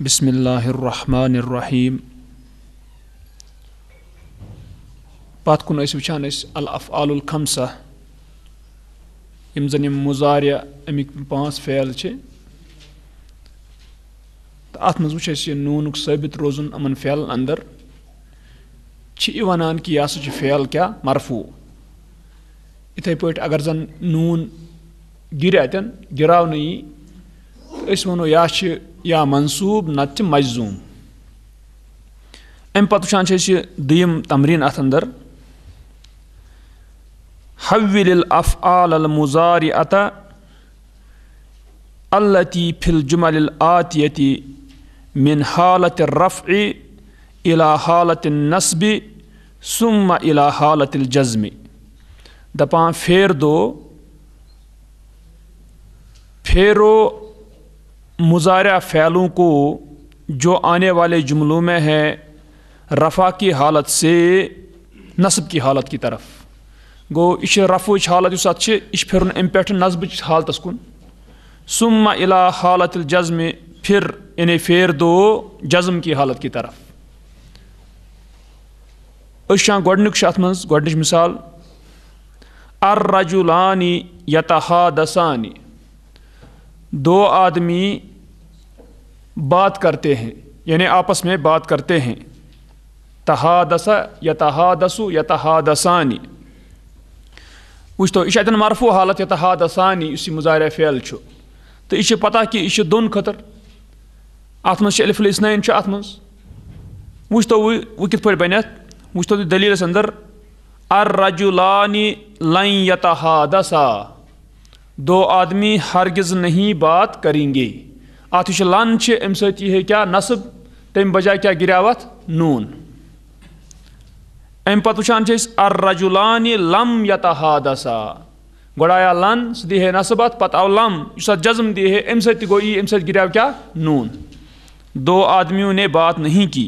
बिस्मिल्लाहिर्रहमानिर्रहीम پتھ کُن ٲسۍ وٕچھان أسۍ الافعال الخمسا یِم زَن یِم مُظاریا اَمِکۍ پانٛژھ فیل چھِ تہٕ اَتھ منٛز وٕچھ اَسہِ یہِ نوٗنُک ثٲبِت روزُن یِمَن فیلَن اَندَر چھِ یہِ وَنان کہِ یہِ ہَسا چھُ فیل کیٛاہ مرفوٗ یِتھَے پٲٹھۍ اگر زَن نوٗن گِرِ اَتٮ۪ن گِراو نہٕ یی أسۍ وَنو یہِ ہا چھِ یا منصوب نت مجزوم ام پتہ وچھان چھ دیم تمرین ات اندر حول الافعال المضارعه التي في الجمل الاتيه من حاله الرفع الى حاله النصب ثم الى حاله الجزم دپان پھیر دو پھیرو मुजारा फ़ैलों को जो आने वाले जुमलों में है रफ़ा की हालत से नसब की हालत की तरफ गो यह रफुच हालत इस फिर अम पे नसबच हालत कुन सुम इला हालत जज्म फिर इन्हें फेर दो जज्म की हालत की तरफ अच्छा गोडनुक अत गोडनच मिसाल अर रजुलानी यतहा दसानी दो आदमी बात करते हैं यानी आपस में बात करते हैं तहादस यतहादसु यतहादसानी वो यह मरफू हालत यतहादसानी इस फैल चु तो यह पता कि यह दोन खतर अत मलिफुल इसनैन अत वो वो कित पे बन वो दलील अंदर अर रजुलानि लन यतहादसा दो आदमी हरगिज नहीं बात करेंगे अत लन अम सी क्या नसब तम बजाय क्या गिराव नून अम पान अर रजुलान लम यतहादसा गोड़ आया लन सह दिहे नसब अत पत् आव लम यह जज्म दिहे अम सो ई अम गिराव क्या नून दो आदमियों ने बात नहीं की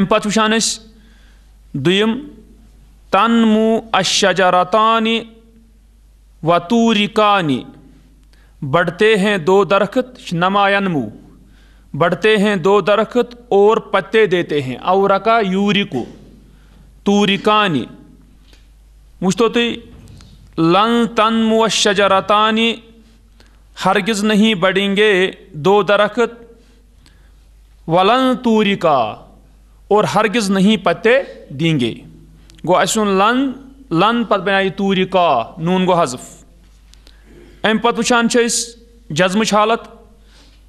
अम पान दुम तनमु अशजरतान वतूरिकानी बढ़ते हैं दो दरख्त नमायनमू बढ़ते हैं दो दरख्त और पत्ते देते हैं अवरका यूरिको तूरिकानी मुझतो तो लन तनमु शजरतानि हरगज़ नहीं बढ़ेंगे दो दरख्त वलन तूरिका और हरगज नहीं पत्ते देंगे गो असुन लन लन पत बनाई तूरिका नून गो हजफ़ अम पत् वुचान जज्म हालत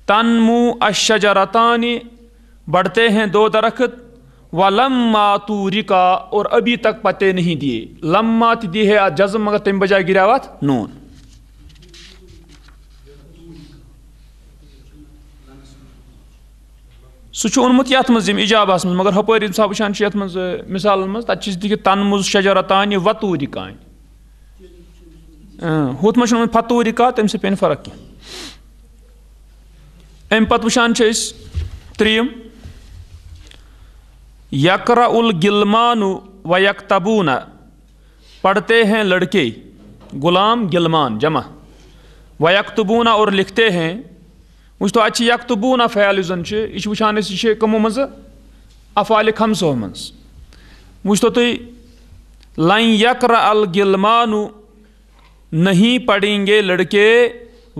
तनमू अशजरतान बढ़ते हैं दो दरख्त व लम्मा तूरिका और अभी तक पते नहीं दिए लम्मा तो दी है जज्म मगर तम बजाय गिरावत नून सह ओनमुत ये मज इजाबस मगर हपर इंसान वुचान ये मिसालन मे तत दिखित तनमुज शजरतान व हूथ मे फतू रिका तम से पे फर्क कह अम पत् वुचान त्रीम यकरा उल गिलमानु व यकतबूना पढ़ते हैं लड़के गुलाम गिलमान जमा व यकतबूना और लिखते हैं वो तो अच्छी यकतबूना फैल यह जन यह वुचान यह कमो मज अफाल खमसो मज वो तुम लाइन यकरा अल गिलमानु नहीं पढ़ेंगे लड़के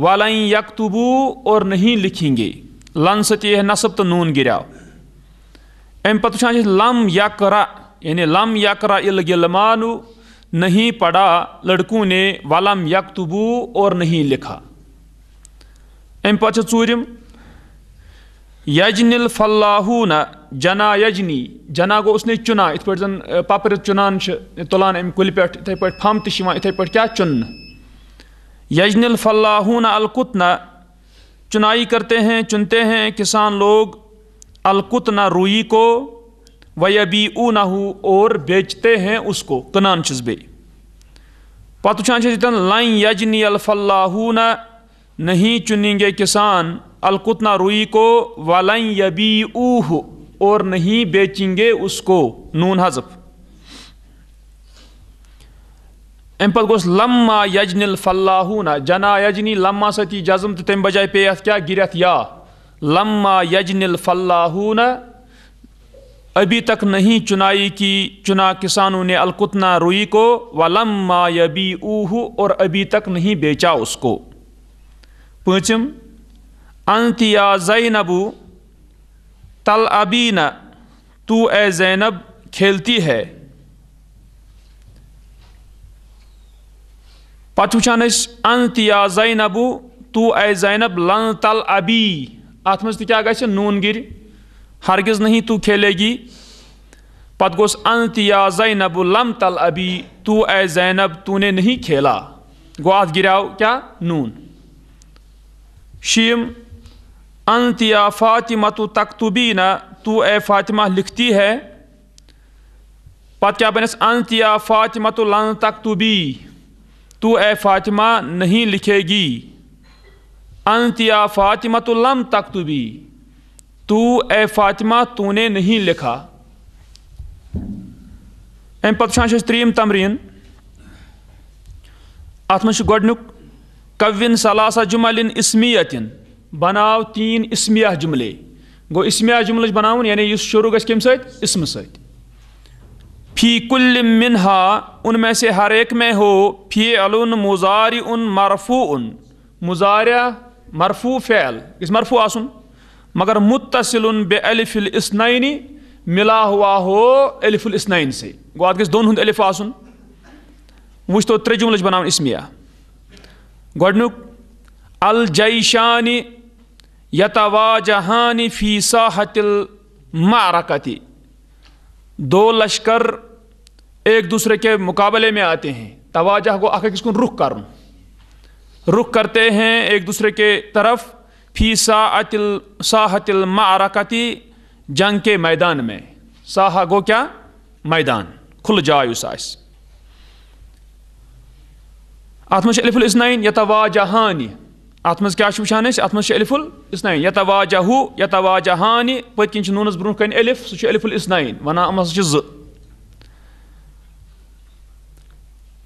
वालाई यकतुबू और नहीं लिखेंगे लन सत यह नसब तो नून गिराव अम पत लम यकरा यानी लम यकरा इलगिलमानु नहीं पढ़ा लड़कों ने वलम यकतुबू और नहीं लिखा अम पत चूरम यजनिल फल्लाहू न जना यजनी जना गो उसने चुना इत पन पपर चुनान तुलान अम कुल पे इथे पे फम तिथ पे क्या चुनना यजनल फलाहून अलकुतना चुनाई करते हैं चुनते हैं किसान लोग अलकुतना रुई को वयबी हो और बेचते हैं उसको कनान चुस्बे पत चितन लाइन यजनी अलफल्लाहून नहीं चुनेंगे किसान अलकुतना रुई को वलन यबी ऊह और नहीं बेचेंगे उसको नून हजफ़ अम पे गोस लम्मा यजनिल फ़ल्ला जना यजनी लमा सती जजम तो तम बजाय पे अत क्या गिरत या लम्मा यजनिल फल्लाहूना अभी तक नहीं चुनाई की चुना किसानों ने अलकुतना रुई को व वलम्मा यबी ऊहू और अभी तक नहीं बेचा उसको पाँचम अंतिया जैनबू तल न तू ए जैनब खेलती है पत् वुचान अंत या तू ए जैनब लन तल अबी अत मज क्या नून गिर हरगिज नहीं तू खेलेगी पत् गोस अंत या जैनब लम तल अबी तू ए जैनब तूने नहीं खेला गो अत गिराव क्या नून शीम अंत या फातिमा तो तकतुबी ना तू ए फातिमा लिखती है पत क्या बनस अंत या फातिमा तो लन तकतुबी तू ए फातिमा नहीं लिखेगी अंत या फातिमा तो लम तक तू भी तू ए फातिमा तूने नहीं लिखा अम पे त्रीम तमरीन अत मे गोडनुक कविन सलासा जुमलिन इसमियत बनाव तीन इसमिया जुमले गो इसमिया जुमल बना यानी शुरू गम सम सत फ़ी कुल मिनहा उनमें से हर एक में हो फ़ी अल मुजार उन मरफू उन मुजार मरफू फ़ैल इस मरफू आसुन मगर मुतसिल बलफिल इसनैन मिला हुआ हो एलिफुल इसनैन से गो अत दोन हूँ एलिफ आसन वो तो त्रे जुमल बना इसमिया गुक अल यतवा जहानी फ़ी साहतिल मारकती दो लश्कर एक दूसरे के मुकाबले में आते हैं तोजह गो किसको रुख कर रुख करते हैं एक दूसरे के तरफ फी सातिल साहतिल मारकती जंग के मैदान में साहा गो क्या मैदान खुल जाय अत मलिफुल इसनाइन यतवा अत मे क्या वुचान अत मे अलफुल इसनाइन यतवाजहू यतवाजहान पत्क नूनस ब्रोह कन अलफ सह अलफुल इसनाइन वनान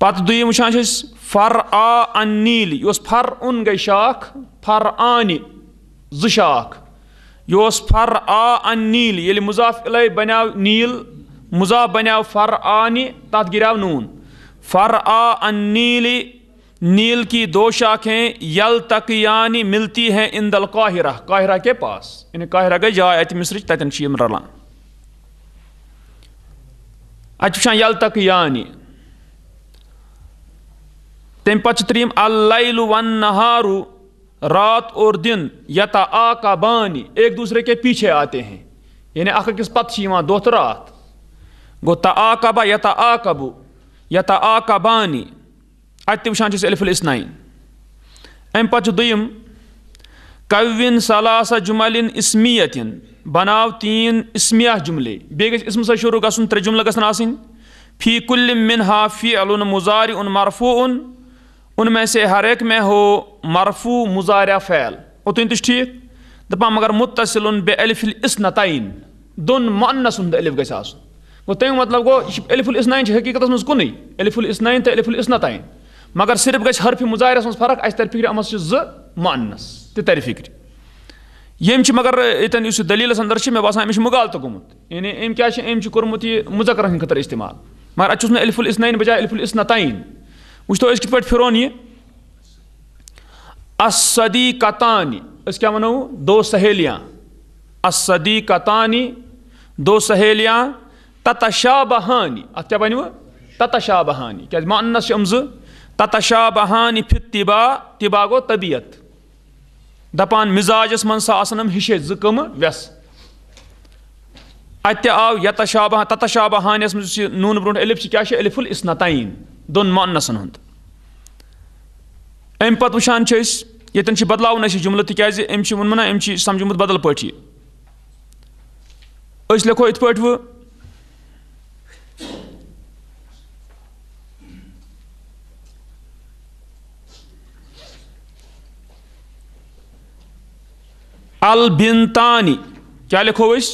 पत् दुम वुचान फर आ नील यह फर उन गई शाख फर आन जाख शाख यह फर आ नील ये मुजाफ इल बन नील मुजाफ बन फर आन तथ गिरा नून फर आ अन नील की दो शाखें यल तक यानी मिलती हैं इन दल काहिरा काहिरा के पास यानी काहिरा गई जाए अत मिस्र ततन रलान अच्छा, अच्छा यल तक यानी तम पे त्रीम अल वन नहारु रात और दिन यता आ का बानी एक दूसरे के पीछे आते हैं यानी अखस पत्व दो रात गो ता कबा यता आ कबू यता आ का बानी अत वह एलफुल अम पे दुम कविन सलासा जुमाल इसमियतिन बनाव तीन इसमिया जुमले बे गम शुरू ग त्रे जुमल ग फी कुल मिन हाफी अल मुजार उन मरफू उन उनमें से हर एक में हो मरफू मुजारा फैल ओतन तुझ ठीक दपान मगर मुतसिल बे एलफिल इसनताइन दोन मुन्नस हूं एलिफ गो तमें मतलब गो एलफुल इसनाइन हकीकत मज कुन इसनाइन तो एलफुल इसनताइन मगर सिर्फ गई हरफि मुजाहरस मज फर्क अ तर फिक्र अमस जानस तर फिक्र यम मगर यतन इस दलीलस अंदर मे बसान अमिश मुगालत गुमत यानी अम क्या अम कर्मुत यह मुजकर हंद खतर इस्तेमाल मगर अच्छ ना अलिफुल इसनैन बजाय अलिफुल इसनतैन वो तो कित फिरोन यह असदी कतानी क्या वनो दो सहेलियाँ असदी कतानी दो सहेलियाँ ततशा बहानी अत क्या बन ततशा बहानी क्या मानस अम्ज ततशा बहान फित तिबा तिबा गो तबीयत दपान मिजाजस मन सम हिशे जु कम वस अत आव यतशा बहान नून ब्रोह एलिफ क्या एलिफुल इसनतन दोन मोनसन हूँ अम पत् वुचान यन बदलावन अस जुमल तिकाज अम ना अम समझुमत बदल पे लिखो इत पे अलबिनतानी क्या लिखो इस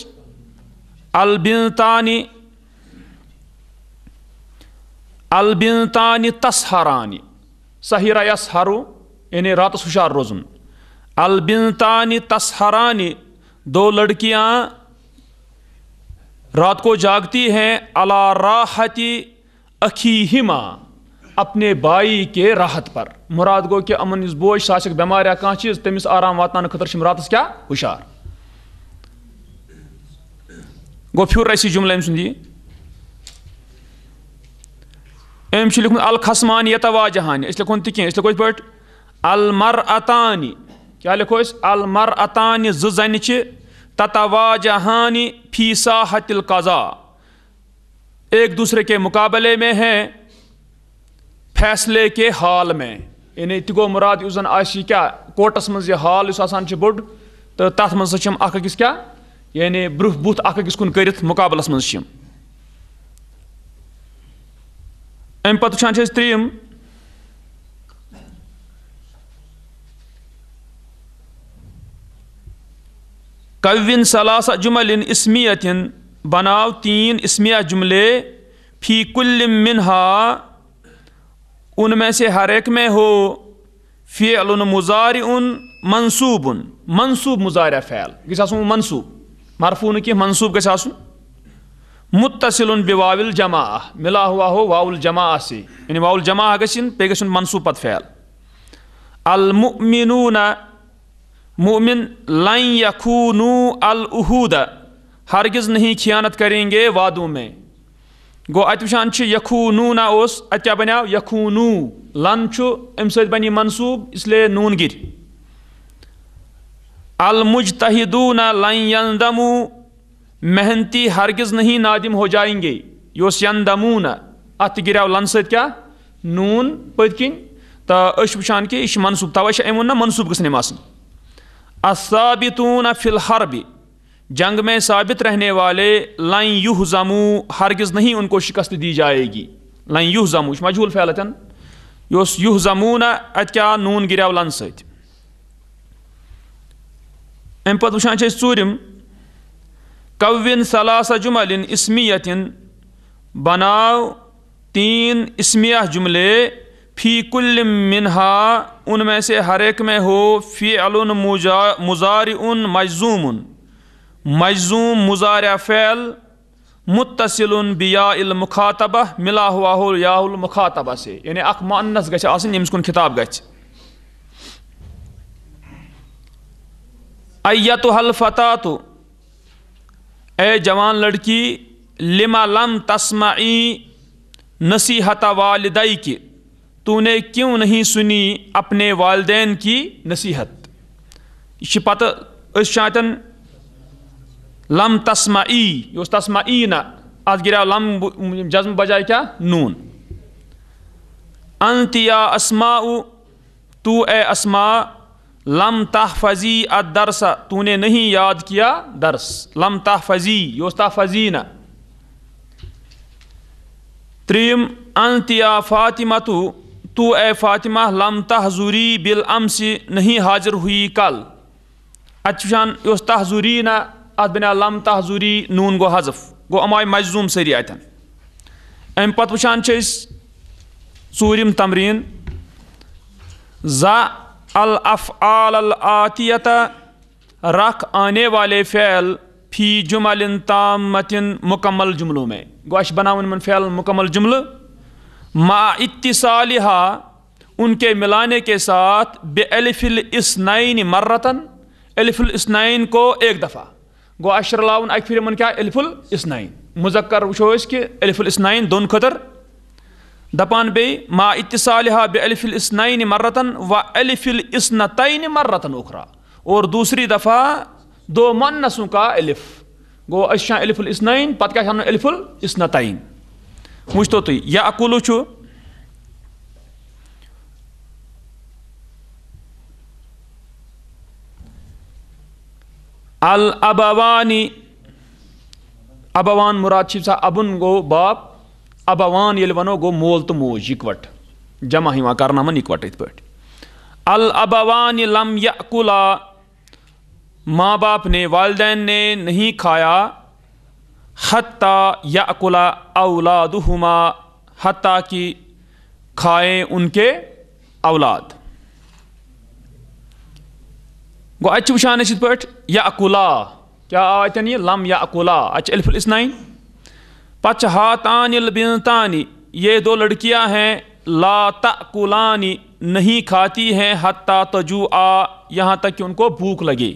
अलबिनतानी अलबिनतानी सही सहरा हरु यानी रात हुशार रोजन अलबिनतानी तस्हरानी दो लड़कियां रात को जागती हैं अला राहती अखीहिमा अपने बाई के राहत पर मुराद गो कि अमन इस बोझ सह बेमार या कह चीज तमिस आराम वातान खुद रात क्या हुशार गो फिर अस जुमला अम्स यह अम से लिखो अलखसमान यतवाजहान अस लिखो तेह लिखो इस पे अलमर अतानी क्या लिखो अलमर अतानी जन ततवाजहानी फीसा हतिल कज़ा एक दूसरे के मुकाबले में हैं फैसले के हाल में यानी तह गो मुराद उस जन क्या कोर्टस मज यह हाल इस बोड तो तथ मज हम अखिस क्या यानी ब्रुह बुथ अखिस कुन कर मुकाबलस मज अम पान त्रीम कविन सलास जुमलिन इसमियतिन बनाव तीन इसमिया जुमले फी कुल मिनहा उनमें से हर एक में हो फ़ियल मुजार मनसूब मनसूब मुजारा फ़ैल ग मनसूब मरफू कह मनसूब ग मुतसिल बिवाविल जमा मिला हुआ हो वाउल जमा से यानी वाउल जमा गन पे ग मनसूब पत फ़ैल अलमुमिनून मोमिन यखू नू अलूद हरगिज़ नहीं खियानत करेंगे वादों में गो अतवान यखूनू ना उस अत क्या बनो यखूनू लन अम बन मनसूब इसलिए नून गिर तहिदू ना दमू मेहनती हरगिज नहीं नादिम हो जाएंगे यह यंदमू ना अत गिरव लन क्या नून पत कन तो वान कि यह मनसूब तवे अमुन ना मनसूब गसन असाबितून फिल हरबी जंग में साबित रहने वाले लाइन यूह जामू हरगज नहीं उनको शिकस्त दी जाएगी लाइन यूह जामू मजहूल फैलतन यह यूह ना अत क्या नून गिरव लन सत अम पे चूरम कविन सलासा जुमल इसमियत बनाव तीन इसमिया जुमले फ़ी कुल मिनहा उनमें से हर एक में हो फ़ी अल मुजा मुजार मजजूमन मजूम मुजारा फ़ैल मुतसिल बिया मुखातबा मिला हुआ हो याहुल मुखातबा से यानी अख मानस ग खिताब ग अयत हल फता तो ए जवान लड़की लिमा लम तस्मा नसीहत वालदई की तूने क्यों नहीं सुनी अपने वालदेन की नसीहत यह पत लम तस्मा ई यह तस्मा ई ना अत गिरा लम जज्म बजाय क्या नून अंत या असमा तू ए असमा लम तहफजी अत दरसा तूने नहीं याद किया दरस लम तहफजी योस्ता फजी न त्रीम अंत या फातिमा तू तू ए फातिमा लम तहजूरी बिल अम्स नहीं हाजिर हुई कल अच्छा यह हजूरी ना अत बने लम तहजूरी नून गो हजफ गो अम आय मजजूम सरी अतन अम पत वान चूरम तमरीन जा रख आने वाले फ़ैल फ़ी जुमलिन ताम मुकम्मल जुमलों में गोश बनावन मन फ़ैल मुकम्मल जुमल मा इतसालहा उनके मिलाने के साथ बेअलफिल इसनैन मर्रतन एलफिल इसनैन को एक दफ़ा गो अश रलावन अक फिर यमन क्या अलफुल इसनाइन मुजक्र वो कि एलफुल इसनाइन दोन खतर दपान बे मा इतसालहा बे एलफिल इसनाइन मर्रतन व एलफिल इसनतन मर्रतन उखरा और दूसरी दफ़ा दो मन्नसों का एलिफ गो अशान एलफुल इसनाइन पत क्या एलफुल वो तो यह अकुलू अल अबवानी अबवान मुराद सा अबुन गो बाप अबवान ये वनो गो मोल तो मोज इकवट जमा हिवा कर इकवट इत अल अबवान लम याकुला माँ बाप ने वालदेन ने नहीं खाया हती यकुला औलादुहुमा हत्ता की खाएं उनके औलाद गो अच्छे वुचान पे क्या आतन यह लम या अकुल अच्छे अल्फुल पच हातान बिनतानी ये दो लड़कियां हैं ला तकुलानी नहीं खाती हैं हत्ता तजू आ यहाँ तक कि उनको भूख लगे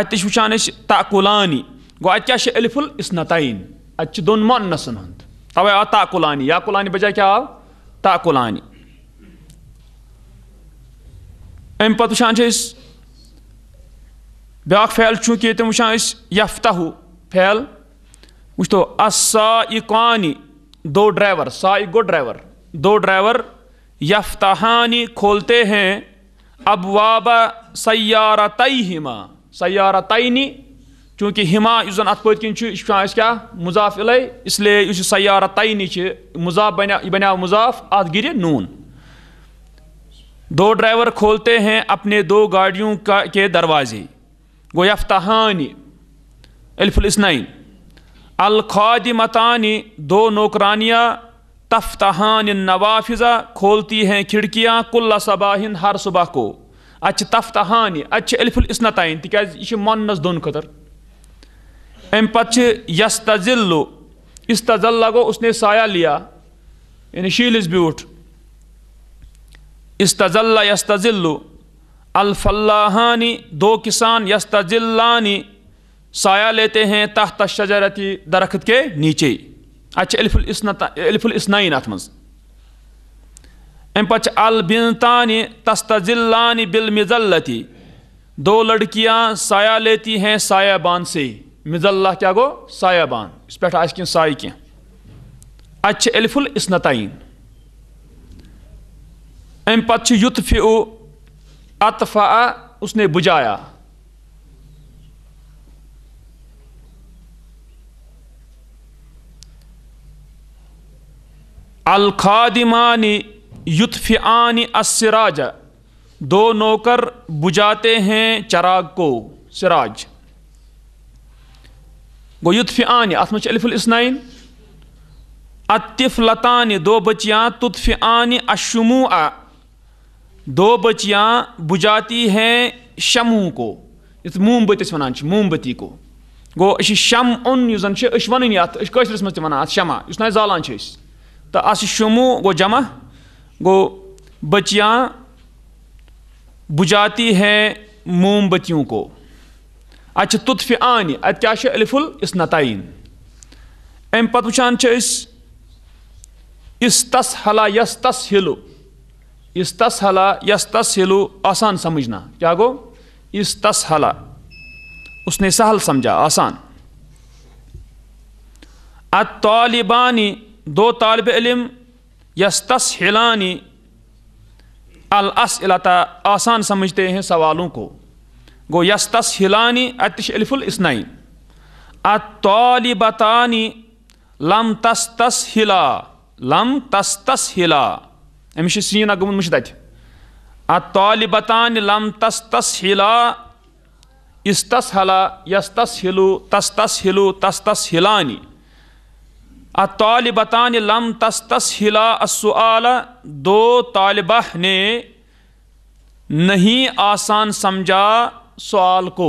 अत वुचान तकुलानी गो अत क्या अल्फुल इसनताइन अत दोन मोनसन हंद तवे आ तकुलानी या कुलानी बजाय क्या आव तकुलानी अम पे ब्याक फैल चूँकि ये वहाँ यफ्ताहू फैल वो असाइकानी दो ड्राइवर साइक गो ड्राइवर दो ड्राइवर यफ्ताहानी खोलते हैं अब वाब सयारतई हिमा सयारतनी चूँकि हिमा इस जन अत पे क्या मुजाफ इले इसलिए यह सयारतनी मुजाफ बना यह मुजाफ अत गिर नून दो ड्राइवर खोलते हैं अपने दो गाड़ियों का के दरवाजे गो गोयफ्ताहानी अल्फुलस्नैन अलखादिमतानी दो नौकरानियाँ तफ्ताहान नवाफिज़ा खोलती हैं खिड़कियाँ कुल्ल सबाहिन हर सुबह को अच्छ तफ्ताहान अच्छे अल्फुलस्नतैन तिकाज यह मोनस दोन खतर अम पे यस्तजिल्लु इस्तजल लगो उसने साया लिया यानी शील इज़ ब्यूट इस्तजल्ला यस्तजिल्लु अलफल्लाहानी दो किसान यस्तजिल्लानी साया लेते हैं तहत शजरती दरख्त के नीचे अच्छा, अल्फुलस्नाइन अत मज अम पे अलबिनतानी तस्तजिल्लानी बिलमिजल्लती दो लड़कियां साया लेती हैं साया बान से मिजल्ला क्या गो साया बान इस पे आज कह साय कह अच्छा, अल्फुलस्नताइन अम पे अतफा उसने बुझाया अलखादिमानी युतफ़ानी असराज दो नौकर बुझाते हैं चराग को सिराज गो युतफ़ियानी अत मे अतिफ लतानी दो बचियाँ आने अशमू दो बचियाँ बुझाती हैं शमू को यु मोमबत वनान मोमबती को गो शम उन जन वन अशरस मे वन शमा इस ना जालान तो अस शमू गो जमा गो बचियाँ बुझाती हैं मोमबतियों को अच्छे तुतफ आन अत क्या अलफुल नतन अम पे इस तस हला यस तस हिलु इस्तस यस तस हिलू आसान समझना क्या गो इस हला उसने सहल समझा आसान अलिबानी दो तालब इलम तस हिलानी अलअसलता आसान समझते हैं सवालों को गो तस हिलानी अतिश अलिफुलसनाइन अतालिबतानी लम तस तस हिला लम तस तस हिला أمس سیٖن اکھ گوٚمُت مٔشِد اَتہِ اَتالِبتان لم تس تس ہِلا اِس تس ہلا یس تس ہِلوٗ تس تس ہِلوٗ تس تس ہِلانی اَتالِبتان لم تس تس ہِلا السُعالہ دو طالبہ نے نہیں آسان سمجھا سوال کو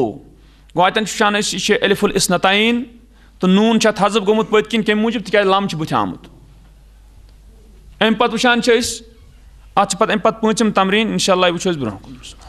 گوٚو اَتٮ۪ن چھُ وٕچھان أسۍ یہِ چھِ الف الاسنتعین تہٕ نوٗن چھِ اَتھ حزب گوٚمُت پٔتۍ کِنۍ کیٚمہِ موٗجوٗب تِکیازِ لم چھُ بٕتھِ آمُت اَمہِ پَتہٕ وٕچھان چھِ أسۍ अत पत अम पत पांचम तमरीन इनशा वो ब्रोह